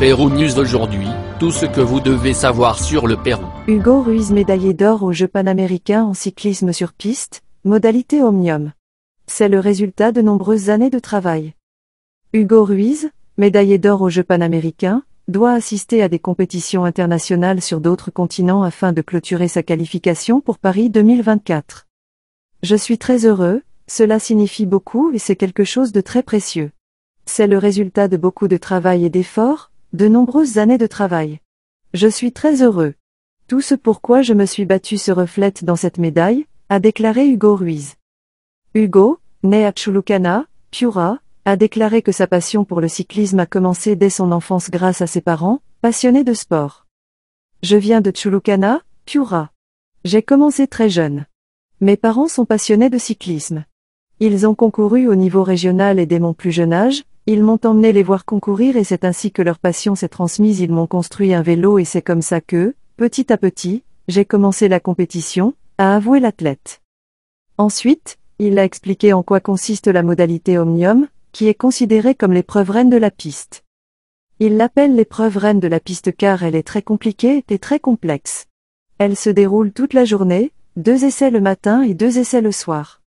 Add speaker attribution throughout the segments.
Speaker 1: Pérou News aujourd'hui, tout ce que vous devez savoir sur le Pérou. Hugo Ruiz médaillé d'or aux Jeux panaméricains en cyclisme sur piste, modalité Omnium. C'est le résultat de nombreuses années de travail. Hugo Ruiz, médaillé d'or aux Jeux panaméricains, doit assister à des compétitions internationales sur d'autres continents afin de clôturer sa qualification pour Paris 2024. Je suis très heureux, cela signifie beaucoup et c'est quelque chose de très précieux. C'est le résultat de beaucoup de travail et d'efforts, de nombreuses années de travail. Je suis très heureux. Tout ce pourquoi je me suis battu se reflète dans cette médaille, a déclaré Hugo Ruiz. Hugo, né à Chulucana, Piura, a déclaré que sa passion pour le cyclisme a commencé dès son enfance grâce à ses parents, passionnés de sport. Je viens de Chulucana, Piura. J'ai commencé très jeune. Mes parents sont passionnés de cyclisme. Ils ont concouru au niveau régional et dès mon plus jeune âge, ils m'ont emmené les voir concourir et c'est ainsi que leur passion s'est transmise. Ils m'ont construit un vélo et c'est comme ça que, petit à petit, j'ai commencé la compétition, a avoué l'athlète. Ensuite, il a expliqué en quoi consiste la modalité Omnium, qui est considérée comme l'épreuve reine de la piste. Il l'appelle l'épreuve reine de la piste car elle est très compliquée et très complexe. Elle se déroule toute la journée, deux essais le matin et deux essais le soir.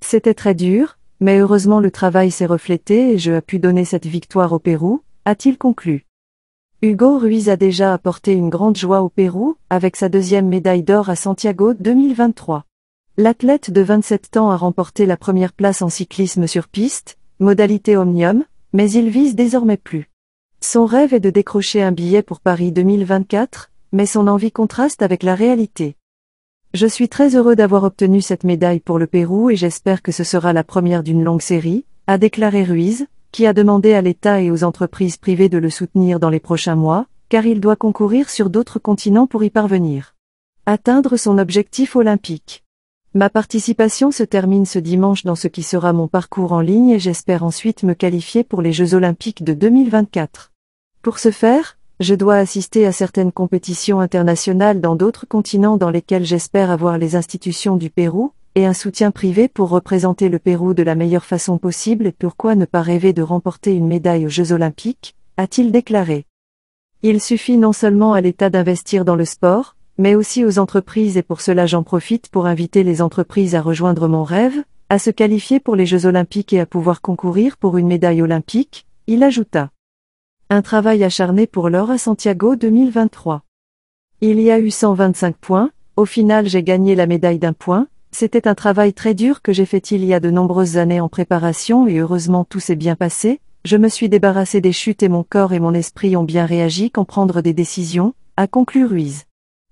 Speaker 1: C'était très dur, mais heureusement le travail s'est reflété et je a pu donner cette victoire au Pérou, a-t-il conclu. Hugo Ruiz a déjà apporté une grande joie au Pérou, avec sa deuxième médaille d'or à Santiago 2023. L'athlète de 27 ans a remporté la première place en cyclisme sur piste, modalité omnium, mais il vise désormais plus. Son rêve est de décrocher un billet pour Paris 2024, mais son envie contraste avec la réalité. Je suis très heureux d'avoir obtenu cette médaille pour le Pérou et j'espère que ce sera la première d'une longue série, a déclaré Ruiz, qui a demandé à l'État et aux entreprises privées de le soutenir dans les prochains mois, car il doit concourir sur d'autres continents pour y parvenir. Atteindre son objectif olympique. Ma participation se termine ce dimanche dans ce qui sera mon parcours en ligne et j'espère ensuite me qualifier pour les Jeux olympiques de 2024. Pour ce faire, je dois assister à certaines compétitions internationales dans d'autres continents dans lesquels j'espère avoir les institutions du Pérou, et un soutien privé pour représenter le Pérou de la meilleure façon possible et pourquoi ne pas rêver de remporter une médaille aux Jeux olympiques, a-t-il déclaré. Il suffit non seulement à l'État d'investir dans le sport, mais aussi aux entreprises et pour cela j'en profite pour inviter les entreprises à rejoindre mon rêve, à se qualifier pour les Jeux olympiques et à pouvoir concourir pour une médaille olympique, il ajouta. Un travail acharné pour l'or à Santiago 2023. Il y a eu 125 points, au final j'ai gagné la médaille d'un point, c'était un travail très dur que j'ai fait il y a de nombreuses années en préparation et heureusement tout s'est bien passé, je me suis débarrassé des chutes et mon corps et mon esprit ont bien réagi qu'en prendre des décisions, a conclu Ruiz.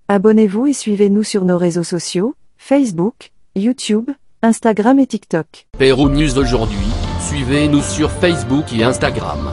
Speaker 1: Abonnez-vous et suivez-nous sur nos réseaux sociaux, Facebook, YouTube, Instagram et TikTok. Pérou News aujourd'hui. suivez-nous sur Facebook et Instagram.